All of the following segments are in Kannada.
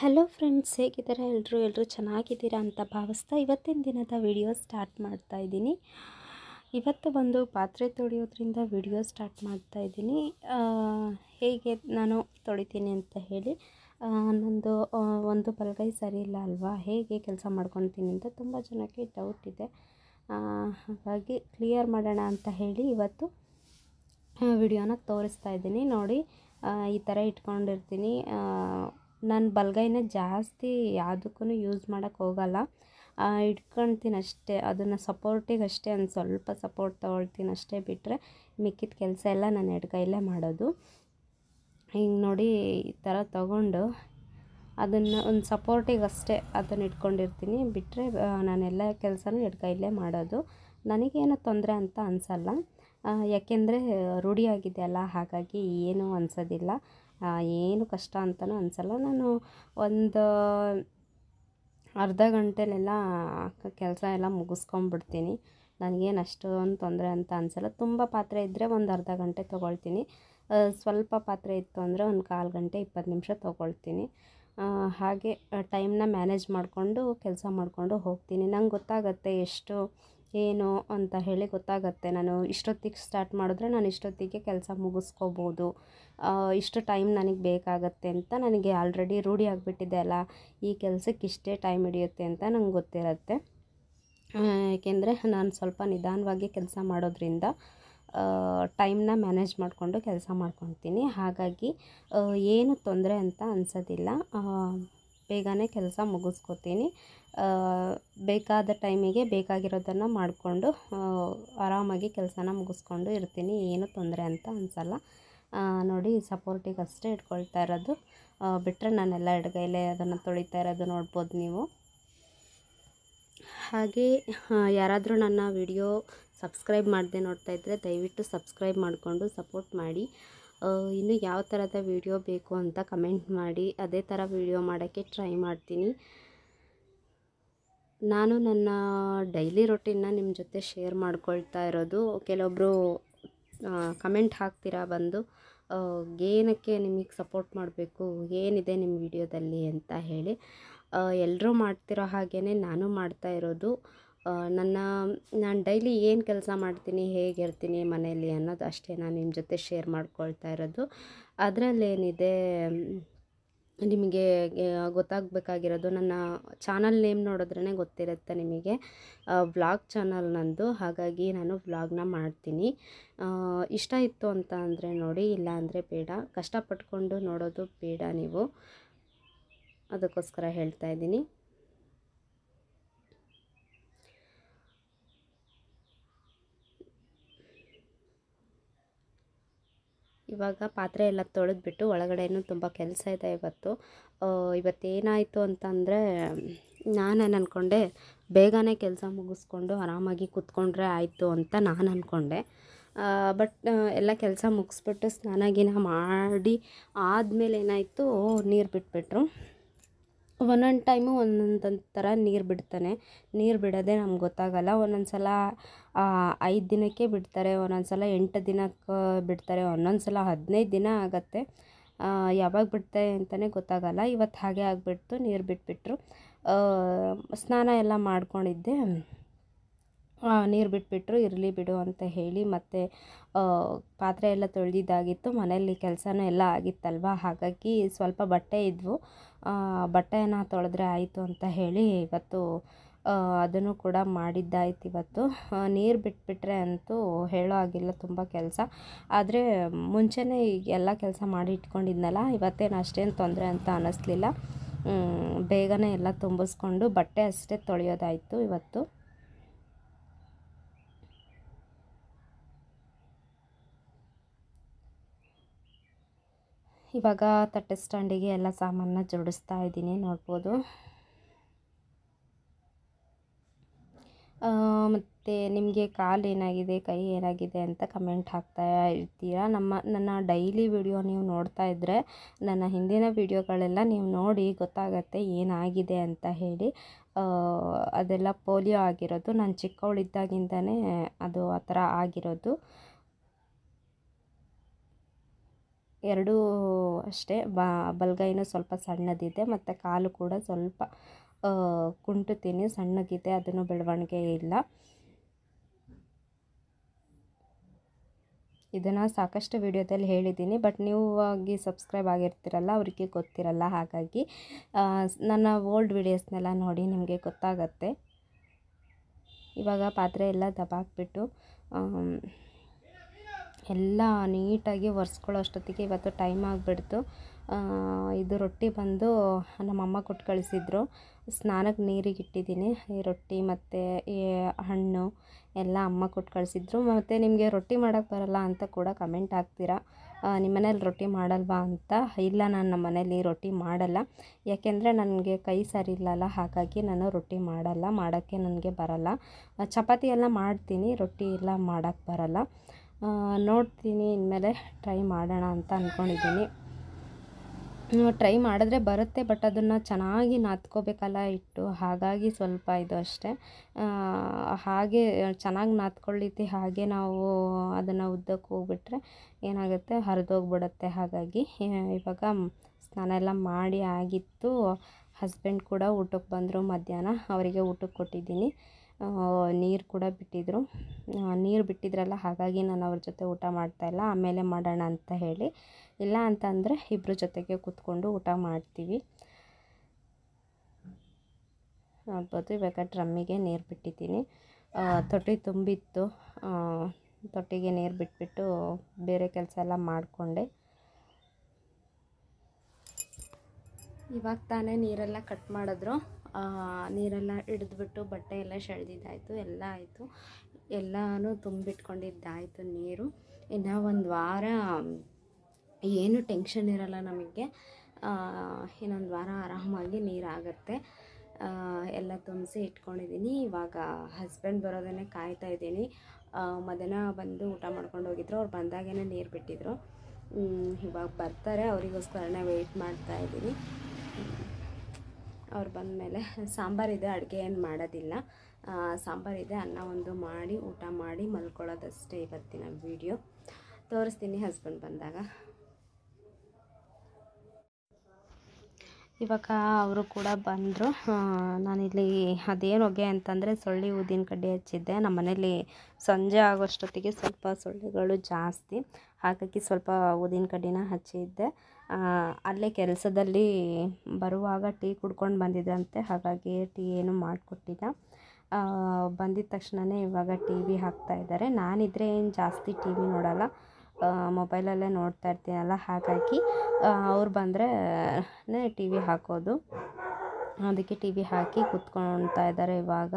ಹಲೋ ಫ್ರೆಂಡ್ಸ್ ಹೇಗಿದ್ದಾರೆ ಎಲ್ಲರೂ ಎಲ್ಲರೂ ಚೆನ್ನಾಗಿದ್ದೀರಾ ಅಂತ ಭಾವಿಸ್ತಾ ಇವತ್ತಿನ ದಿನದ ವಿಡಿಯೋ ಸ್ಟಾರ್ಟ್ ಮಾಡ್ತಾ ಇದ್ದೀನಿ ಇವತ್ತು ಒಂದು ಪಾತ್ರೆ ತೊಳೆಯೋದ್ರಿಂದ ವಿಡಿಯೋ ಸ್ಟಾರ್ಟ್ ಮಾಡ್ತಾ ಇದ್ದೀನಿ ಹೇಗೆ ನಾನು ತೊಳಿತೀನಿ ಅಂತ ಹೇಳಿ ನಂದು ಒಂದು ಬಲಗೈ ಸರಿ ಇಲ್ಲ ಅಲ್ವಾ ಹೇಗೆ ಕೆಲಸ ಮಾಡ್ಕೊತೀನಿ ಅಂತ ತುಂಬ ಜನಕ್ಕೆ ಡೌಟ್ ಇದೆ ಹಾಗಾಗಿ ಕ್ಲಿಯರ್ ಮಾಡೋಣ ಅಂತ ಹೇಳಿ ಇವತ್ತು ವಿಡಿಯೋನ ತೋರಿಸ್ತಾ ಇದ್ದೀನಿ ನೋಡಿ ಈ ಥರ ಇಟ್ಕೊಂಡಿರ್ತೀನಿ ನಾನು ಬಲ್ಗೈನ ಜಾಸ್ತಿ ಯಾವುದಕ್ಕೂ ಯೂಸ್ ಮಾಡೋಕ್ಕೆ ಹೋಗಲ್ಲ ಇಟ್ಕೊಳ್ತೀನಿ ಅಷ್ಟೇ ಅದನ್ನು ಸಪೋರ್ಟಿಗೆ ಅಷ್ಟೇ ಒಂದು ಸ್ವಲ್ಪ ಸಪೋರ್ಟ್ ತೊಗೊಳ್ತೀನಿ ಅಷ್ಟೇ ಬಿಟ್ಟರೆ ಮಿಕ್ಕಿದ ಕೆಲಸ ಎಲ್ಲ ನಾನು ಎಡ್ಗೈಲೇ ಮಾಡೋದು ಹಿಂಗೆ ನೋಡಿ ಈ ಥರ ತಗೊಂಡು ಅದನ್ನು ಒಂದು ಸಪೋರ್ಟಿಗೆ ಅಷ್ಟೇ ಅದನ್ನು ಇಟ್ಕೊಂಡಿರ್ತೀನಿ ಬಿಟ್ಟರೆ ನಾನೆಲ್ಲ ಕೆಲಸನೂ ಎಡ್ಗೈಲೇ ಮಾಡೋದು ನನಗೇನು ತೊಂದರೆ ಅಂತ ಅನಿಸಲ್ಲ ಯಾಕೆಂದರೆ ರೂಢಿಯಾಗಿದೆ ಅಲ್ಲ ಹಾಗಾಗಿ ಏನೂ ಅನಿಸೋದಿಲ್ಲ ಏನು ಕಷ್ಟ ಅಂತಲೂ ಅನಿಸಲ್ಲ ನಾನು ಒಂದು ಅರ್ಧ ಗಂಟೆಲೆಲ್ಲ ಕೆಲಸ ಎಲ್ಲ ಮುಗಿಸ್ಕೊಂಬಿಡ್ತೀನಿ ನನಗೇನು ಅಷ್ಟೊಂದು ತೊಂದರೆ ಅಂತ ಅನಿಸಲ್ಲ ತುಂಬ ಪಾತ್ರೆ ಇದ್ದರೆ ಒಂದು ಅರ್ಧ ಗಂಟೆ ತೊಗೊಳ್ತೀನಿ ಸ್ವಲ್ಪ ಪಾತ್ರೆ ಇತ್ತು ಅಂದರೆ ಒಂದು ಕಾಲು ಗಂಟೆ ಇಪ್ಪತ್ತು ನಿಮಿಷ ತೊಗೊಳ್ತೀನಿ ಹಾಗೆ ಟೈಮ್ನ ಮ್ಯಾನೇಜ್ ಮಾಡಿಕೊಂಡು ಕೆಲಸ ಮಾಡಿಕೊಂಡು ಹೋಗ್ತೀನಿ ನಂಗೆ ಗೊತ್ತಾಗುತ್ತೆ ಎಷ್ಟು ಏನು ಅಂತ ಹೇಳಿ ಗೊತ್ತಾಗತ್ತೆ ನಾನು ಇಷ್ಟೊತ್ತಿಗೆ ಸ್ಟಾರ್ಟ್ ಮಾಡಿದ್ರೆ ನಾನು ಇಷ್ಟೊತ್ತಿಗೆ ಕೆಲಸ ಮುಗಿಸ್ಕೋಬೋದು ಇಷ್ಟು ಟೈಮ್ ನನಗೆ ಬೇಕಾಗತ್ತೆ ಅಂತ ನನಗೆ ಆಲ್ರೆಡಿ ರೂಢಿ ಆಗಿಬಿಟ್ಟಿದೆ ಅಲ್ಲ ಈ ಕೆಲಸಕ್ಕೆ ಇಷ್ಟೇ ಟೈಮ್ ಹಿಡಿಯುತ್ತೆ ಅಂತ ನಂಗೆ ಗೊತ್ತಿರುತ್ತೆ ಏಕೆಂದರೆ ನಾನು ಸ್ವಲ್ಪ ನಿಧಾನವಾಗಿ ಕೆಲಸ ಮಾಡೋದ್ರಿಂದ ಟೈಮ್ನ ಮ್ಯಾನೇಜ್ ಮಾಡಿಕೊಂಡು ಕೆಲಸ ಮಾಡ್ಕೊತೀನಿ ಹಾಗಾಗಿ ಏನು ತೊಂದರೆ ಅಂತ ಅನ್ಸೋದಿಲ್ಲ ಬೇಗನೆ ಕೆಲಸ ಮುಗಿಸ್ಕೊತೀನಿ ಬೇಕಾದ ಟೈಮಿಗೆ ಬೇಕಾಗಿರೋದನ್ನು ಮಾಡಿಕೊಂಡು ಆರಾಮಾಗಿ ಕೆಲಸನ ಮುಗಿಸ್ಕೊಂಡು ಇರ್ತೀನಿ ಏನು ತೊಂದರೆ ಅಂತ ಅನಿಸಲ್ಲ ನೋಡಿ ಸಪೋರ್ಟಿಗೆ ಅಷ್ಟೇ ಇಟ್ಕೊಳ್ತಾ ಇರೋದು ಬಿಟ್ಟರೆ ನಾನೆಲ್ಲ ಎಡಗೈಲೇ ಅದನ್ನು ತೊಳಿತಾ ಇರೋದು ನೋಡ್ಬೋದು ನೀವು ಹಾಗೆ ಯಾರಾದರೂ ನನ್ನ ವಿಡಿಯೋ ಸಬ್ಸ್ಕ್ರೈಬ್ ಮಾಡದೆ ನೋಡ್ತಾ ಇದ್ದರೆ ದಯವಿಟ್ಟು ಸಬ್ಸ್ಕ್ರೈಬ್ ಮಾಡಿಕೊಂಡು ಸಪೋರ್ಟ್ ಮಾಡಿ ಇನ್ನು ಯಾವ ಥರದ ವಿಡಿಯೋ ಬೇಕು ಅಂತ ಕಮೆಂಟ್ ಮಾಡಿ ಅದೇ ಥರ ವಿಡಿಯೋ ಮಾಡೋಕ್ಕೆ ಟ್ರೈ ಮಾಡ್ತೀನಿ ನಾನು ನನ್ನ ಡೈಲಿ ರೊಟೀನ್ನ ನಿಮ್ಮ ಜೊತೆ ಶೇರ್ ಮಾಡ್ಕೊಳ್ತಾ ಇರೋದು ಕೆಲವೊಬ್ಬರು ಕಮೆಂಟ್ ಹಾಕ್ತೀರಾ ಬಂದು ಏನಕ್ಕೆ ನಿಮಗೆ ಸಪೋರ್ಟ್ ಮಾಡಬೇಕು ಏನಿದೆ ನಿಮ್ಮ ವಿಡಿಯೋದಲ್ಲಿ ಅಂತ ಹೇಳಿ ಎಲ್ಲರೂ ಮಾಡ್ತಿರೋ ಹಾಗೇ ನಾನು ಮಾಡ್ತಾ ಇರೋದು ನನ್ನ ನಾನು ಡೈಲಿ ಏನು ಕೆಲಸ ಮಾಡ್ತೀನಿ ಹೇಗಿರ್ತೀನಿ ಮನೆಯಲ್ಲಿ ಅನ್ನೋದು ಅಷ್ಟೇ ನಾನು ನಿಮ್ಮ ಜೊತೆ ಶೇರ್ ಮಾಡ್ಕೊಳ್ತಾ ಇರೋದು ಅದರಲ್ಲೇನಿದೆ ನಿಮಗೆ ಗೊತ್ತಾಗಬೇಕಾಗಿರೋದು ನನ್ನ ಚಾನಲ್ ನೇಮ್ ನೋಡಿದ್ರೇ ಗೊತ್ತಿರುತ್ತೆ ನಿಮಗೆ ವ್ಲಾಗ್ ಚಾನಲ್ ನಂದು ಹಾಗಾಗಿ ನಾನು ವ್ಲಾಗ್ನ ಮಾಡ್ತೀನಿ ಇಷ್ಟ ಇತ್ತು ಅಂತ ಅಂದರೆ ನೋಡಿ ಇಲ್ಲ ಅಂದರೆ ಬೇಡ ಕಷ್ಟಪಟ್ಕೊಂಡು ನೋಡೋದು ಬೇಡ ನೀವು ಅದಕ್ಕೋಸ್ಕರ ಹೇಳ್ತಾ ಇದ್ದೀನಿ ಇವಾಗ ಪಾತ್ರೆ ಎಲ್ಲ ತೊಳೆದ್ಬಿಟ್ಟು ಒಳಗಡೆನೂ ತುಂಬ ಕೆಲಸ ಇದೆ ಇವತ್ತು ಇವತ್ತೇನಾಯಿತು ಅಂತಂದರೆ ನಾನೇನು ಅಂದ್ಕೊಂಡೆ ಬೇಗನೆ ಕೆಲಸ ಮುಗಿಸ್ಕೊಂಡು ಆರಾಮಾಗಿ ಕೂತ್ಕೊಂಡ್ರೆ ಆಯಿತು ಅಂತ ನಾನು ಅಂದ್ಕೊಂಡೆ ಬಟ್ ಎಲ್ಲ ಕೆಲಸ ಮುಗಿಸ್ಬಿಟ್ಟು ಸ್ನಾನ ಮಾಡಿ ಆದಮೇಲೆ ಏನಾಯಿತು ನೀರು ಬಿಟ್ಬಿಟ್ರು ಒಂದೊಂದು ಟೈಮು ಒಂದೊಂದು ಥರ ನೀರು ಬಿಡ್ತಾನೆ ನೀರು ಬಿಡೋದೆ ನಮ್ಗೆ ಗೊತ್ತಾಗಲ್ಲ ಒಂದೊಂದು ಸಲ ಐದು ದಿನಕ್ಕೆ ಬಿಡ್ತಾರೆ ಒಂದೊಂದು ಸಲ ಎಂಟು ದಿನಕ್ಕೆ ಬಿಡ್ತಾರೆ ಒಂದೊಂದು ಸಲ ಹದಿನೈದು ದಿನ ಆಗುತ್ತೆ ಯಾವಾಗ ಬಿಡ್ತಾರೆ ಅಂತಲೇ ಗೊತ್ತಾಗಲ್ಲ ಇವತ್ತು ಹಾಗೆ ಆಗಿಬಿಡ್ತು ನೀರು ಬಿಟ್ಬಿಟ್ರು ಸ್ನಾನ ಎಲ್ಲ ಮಾಡ್ಕೊಂಡಿದ್ದೆ ನೀರು ಬಿಟ್ಬಿಟ್ರು ಇರಲಿ ಬಿಡು ಅಂತ ಹೇಳಿ ಮತ್ತು ಪಾತ್ರೆ ಎಲ್ಲ ತೊಳೆದಿದ್ದಾಗಿತ್ತು ಮನೆಯಲ್ಲಿ ಕೆಲಸನೂ ಎಲ್ಲ ಆಗಿತ್ತಲ್ವ ಹಾಗಾಗಿ ಸ್ವಲ್ಪ ಬಟ್ಟೆ ಇದ್ವು ಬಟ್ಟೆಯನ್ನು ತೊಳೆದ್ರೆ ಆಯಿತು ಅಂತ ಹೇಳಿ ಇವತ್ತು ಅದನ್ನು ಕೂಡ ಮಾಡಿದ್ದಾಯ್ತು ಇವತ್ತು ನೀರು ಬಿಟ್ಬಿಟ್ರೆ ಅಂತೂ ಹೇಳೋ ಆಗಿಲ್ಲ ತುಂಬ ಕೆಲಸ ಆದರೆ ಮುಂಚೆನೇ ಎಲ್ಲ ಕೆಲಸ ಮಾಡಿ ಇಟ್ಕೊಂಡಿದ್ನಲ್ಲ ಇವತ್ತೇನು ಅಷ್ಟೇನು ತೊಂದರೆ ಅಂತ ಅನ್ನಿಸ್ಲಿಲ್ಲ ಬೇಗನೆ ಎಲ್ಲ ತುಂಬಿಸ್ಕೊಂಡು ಬಟ್ಟೆ ಅಷ್ಟೇ ತೊಳೆಯೋದಾಯಿತು ಇವತ್ತು ಇವಾಗ ತಟ್ಟೆ ಸ್ಟ್ಯಾಂಡಿಗೆ ಎಲ್ಲ ಸಾಮಾನನ್ನ ಜೋಡಿಸ್ತಾ ಇದ್ದೀನಿ ನೋಡ್ಬೋದು ಮತ್ತು ನಿಮಗೆ ಕಾಲು ಏನಾಗಿದೆ ಕೈ ಏನಾಗಿದೆ ಅಂತ ಕಮೆಂಟ್ ಹಾಕ್ತಾ ಇರ್ತೀರಾ ನಮ್ಮ ನನ್ನ ಡೈಲಿ ವಿಡಿಯೋ ನೀವು ನೋಡ್ತಾ ಇದ್ದರೆ ನನ್ನ ಹಿಂದಿನ ವಿಡಿಯೋಗಳೆಲ್ಲ ನೀವು ನೋಡಿ ಗೊತ್ತಾಗತ್ತೆ ಏನಾಗಿದೆ ಅಂತ ಹೇಳಿ ಅದೆಲ್ಲ ಪೋಲಿಯೋ ಆಗಿರೋದು ನಾನು ಚಿಕ್ಕವಳಿದ್ದಾಗಿಂದನೇ ಅದು ಆ ಥರ ಆಗಿರೋದು ಎರಡೂ ಅಷ್ಟೇ ಬಲ್ಗೈನೂ ಸ್ವಲ್ಪ ಸಣ್ಣದಿದೆ ಮತ್ತು ಕಾಲು ಕೂಡ ಸ್ವಲ್ಪ ಕುಂಟುತ್ತೀನಿ ಸಣ್ಣಗಿದೆ ಅದನ್ನು ಬೆಳವಣಿಗೆ ಇಲ್ಲ ಇದನ್ನು ಸಾಕಷ್ಟು ವಿಡಿಯೋದಲ್ಲಿ ಹೇಳಿದ್ದೀನಿ ಬಟ್ ನೀವು ಆಗಿ ಸಬ್ಸ್ಕ್ರೈಬ್ ಆಗಿರ್ತಿರಲ್ಲ ಅವರಿಗೆ ಗೊತ್ತಿರಲ್ಲ ಹಾಗಾಗಿ ನನ್ನ ಓಲ್ಡ್ ವಿಡಿಯೋಸ್ನೆಲ್ಲ ನೋಡಿ ನಿಮಗೆ ಗೊತ್ತಾಗತ್ತೆ ಇವಾಗ ಪಾತ್ರೆ ಎಲ್ಲ ದಬಾಕ್ಬಿಟ್ಟು ಎಲ್ಲ ನೀಟಾಗಿ ಒರೆಸ್ಕೊಳ್ಳೋ ಅಷ್ಟೊತ್ತಿಗೆ ಇವತ್ತು ಟೈಮ್ ಆಗಿಬಿಡ್ತು ಇದು ರೊಟ್ಟಿ ಬಂದು ನಮ್ಮಮ್ಮ ಕೊಟ್ಟು ಕಳಿಸಿದ್ರು ಸ್ನಾನಕ್ಕೆ ನೀರಿಗೆ ಇಟ್ಟಿದ್ದೀನಿ ಈ ರೊಟ್ಟಿ ಮತ್ತು ಈ ಹಣ್ಣು ಎಲ್ಲ ಅಮ್ಮ ಕೊಟ್ಟು ಕಳಿಸಿದ್ರು ಮತ್ತು ನಿಮಗೆ ರೊಟ್ಟಿ ಮಾಡೋಕ್ಕೆ ಬರಲ್ಲ ಅಂತ ಕೂಡ ಕಮೆಂಟ್ ಹಾಕ್ತೀರಾ ನಿಮ್ಮ ಮನೇಲಿ ರೊಟ್ಟಿ ಮಾಡಲ್ವಾ ಅಂತ ಇಲ್ಲ ನಾನು ನಮ್ಮ ಮನೇಲಿ ರೊಟ್ಟಿ ಮಾಡಲ್ಲ ಯಾಕೆಂದರೆ ನನಗೆ ಕೈ ಸರಿ ಇಲ್ಲಲ್ಲ ಹಾಗಾಗಿ ನಾನು ರೊಟ್ಟಿ ಮಾಡಲ್ಲ ಮಾಡೋಕ್ಕೆ ನನಗೆ ಬರಲ್ಲ ಚಪಾತಿ ಎಲ್ಲ ಮಾಡ್ತೀನಿ ರೊಟ್ಟಿ ಎಲ್ಲ ಮಾಡೋಕ್ಕೆ ಬರಲ್ಲ ನೋಡ್ತೀನಿ ಇನ್ಮೇಲೆ ಟ್ರೈ ಮಾಡೋಣ ಅಂತ ಅಂದ್ಕೊಂಡಿದ್ದೀನಿ ಟ್ರೈ ಮಾಡಿದ್ರೆ ಬರುತ್ತೆ ಬಟ್ ಅದನ್ನು ಚೆನ್ನಾಗಿ ನಾದ್ಕೋಬೇಕಲ್ಲ ಇಟ್ಟು ಹಾಗಾಗಿ ಸ್ವಲ್ಪ ಇದು ಅಷ್ಟೆ ಹಾಗೆ ಚೆನ್ನಾಗಿ ನಾದ್ಕೊಳ್ಳಿತಿ ಹಾಗೆ ನಾವು ಅದನ್ನು ಉದ್ದಕ್ಕೆ ಹೋಗ್ಬಿಟ್ರೆ ಏನಾಗುತ್ತೆ ಹರಿದೋಗ್ಬಿಡತ್ತೆ ಹಾಗಾಗಿ ಇವಾಗ ಸ್ನಾನ ಎಲ್ಲ ಮಾಡಿ ಆಗಿತ್ತು ಹಸ್ಬೆಂಡ್ ಕೂಡ ಊಟಕ್ಕೆ ಬಂದರು ಮಧ್ಯಾಹ್ನ ಅವರಿಗೆ ಊಟಕ್ಕೆ ಕೊಟ್ಟಿದ್ದೀನಿ ನೀರು ಕೂಡ ಬಿಟ್ಟಿದ್ದರು ನೀರು ಬಿಟ್ಟಿದ್ರಲ್ಲ ಹಾಗಾಗಿ ನಾನು ಅವ್ರ ಜೊತೆ ಊಟ ಮಾಡ್ತಾ ಇಲ್ಲ ಆಮೇಲೆ ಮಾಡೋಣ ಅಂತ ಹೇಳಿ ಇಲ್ಲ ಅಂತಂದರೆ ಇಬ್ಬರ ಜೊತೆಗೆ ಕೂತ್ಕೊಂಡು ಊಟ ಮಾಡ್ತೀವಿ ನೋಡ್ಬೋದು ಇವಾಗ ಡ್ರಮ್ಮಿಗೆ ನೀರು ಬಿಟ್ಟಿದ್ದೀನಿ ತೊಟ್ಟಿ ತುಂಬಿತ್ತು ತೊಟ್ಟಿಗೆ ನೀರು ಬಿಟ್ಬಿಟ್ಟು ಬೇರೆ ಕೆಲಸ ಎಲ್ಲ ಮಾಡಿಕೊಂಡೆ ಇವಾಗ ತಾನೇ ನೀರೆಲ್ಲ ಕಟ್ ಮಾಡಿದ್ರು ನೀರೆಲ್ಲ ಹಿಡಿದ್ಬಿಟ್ಟು ಬಟ್ಟೆ ಎಲ್ಲ ಸೆಳೆದಿದ್ದಾಯಿತು ಎಲ್ಲ ಆಯಿತು ಎಲ್ಲನೂ ತುಂಬಿಟ್ಕೊಂಡಿದ್ದಾಯಿತು ನೀರು ಇನ್ನು ಒಂದು ವಾರ ಏನು ಟೆನ್ಷನ್ ಇರಲ್ಲ ನಮಗೆ ಇನ್ನೊಂದು ವಾರ ಆರಾಮಾಗಿ ನೀರಾಗತ್ತೆ ಎಲ್ಲ ತುಂಬಿಸಿ ಇಟ್ಕೊಂಡಿದ್ದೀನಿ ಇವಾಗ ಹಸ್ಬೆಂಡ್ ಬರೋದನ್ನೇ ಕಾಯ್ತಾ ಇದ್ದೀನಿ ಮಧ್ಯಾಹ್ನ ಬಂದು ಊಟ ಮಾಡ್ಕೊಂಡು ಹೋಗಿದ್ರು ಅವ್ರು ಬಂದಾಗೇ ನೀರು ಬಿಟ್ಟಿದ್ರು ಇವಾಗ ಬರ್ತಾರೆ ಅವರಿಗೋಸ್ಕರನೇ ವೆಯ್ಟ್ ಮಾಡ್ತಾ ಇದ್ದೀನಿ ಅವ್ರು ಬಂದ ಮೇಲೆ ಸಾಂಬಾರಿದೆ ಅಡುಗೆ ಏನು ಮಾಡೋದಿಲ್ಲ ಸಾಂಬಾರಿದೆ ಅನ್ನ ಒಂದು ಮಾಡಿ ಊಟ ಮಾಡಿ ಮಲ್ಕೊಳ್ಳೋದಷ್ಟೇ ಇವತ್ತಿನ ವೀಡಿಯೋ ತೋರಿಸ್ತೀನಿ ಹಸ್ಬೆಂಡ್ ಬಂದಾಗ ಇವಾಗ ಅವರು ಕೂಡ ಬಂದರು ನಾನಿಲ್ಲಿ ಅದೇನು ಹೊಗೆ ಅಂತಂದರೆ ಸೊಳ್ಳೆ ಊದಿನ ಕಡ್ಡಿ ಹಚ್ಚಿದ್ದೆ ನಮ್ಮ ಮನೇಲಿ ಸಂಜೆ ಆಗೋಷ್ಟೊತ್ತಿಗೆ ಸ್ವಲ್ಪ ಸೊಳ್ಳೆಗಳು ಜಾಸ್ತಿ ಹಾಗಾಗಿ ಸ್ವಲ್ಪ ಊದಿನ ಕಡ್ಡಿನ ಹಚ್ಚಿದ್ದೆ ಅಲ್ಲೇ ಕೆಲಸದಲ್ಲಿ ಬರುವಾಗ ಟೀ ಕುಡ್ಕೊಂಡು ಬಂದಿದ್ದಂತೆ ಹಾಗಾಗಿ ಟೀ ಏನು ಮಾಡಿಕೊಟ್ಟಿಲ್ಲ ಬಂದಿದ್ದ ತಕ್ಷಣವೇ ಇವಾಗ ಟಿ ವಿ ಹಾಕ್ತಾ ಇದ್ದಾರೆ ನಾನಿದ್ರೆ ಏನು ಜಾಸ್ತಿ ಟಿ ವಿ ನೋಡಲ್ಲ ಮೊಬೈಲಲ್ಲೇ ನೋಡ್ತಾ ಇರ್ತೀನಲ್ಲ ಹಾಗಾಗಿ ಅವ್ರು ಬಂದರೆ ಟಿ ವಿ ಹಾಕೋದು ಅದಕ್ಕೆ ಟಿ ವಿ ಹಾಕಿ ಕೂತ್ಕೊಳ್ತಾ ಇದ್ದಾರೆ ಇವಾಗ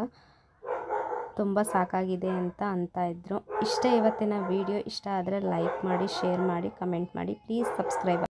ತುಂಬ ಸಾಕಾಗಿದೆ ಅಂತ ಅಂತ ಇದ್ದರು ಇಷ್ಟೇ ಇವತ್ತಿನ ವಿಡಿಯೋ ಇಷ್ಟ ಆದರೆ ಲೈಕ್ ಮಾಡಿ ಶೇರ್ ಮಾಡಿ ಕಮೆಂಟ್ ಮಾಡಿ ಪ್ಲೀಸ್ ಸಬ್ಸ್ಕ್ರೈಬ್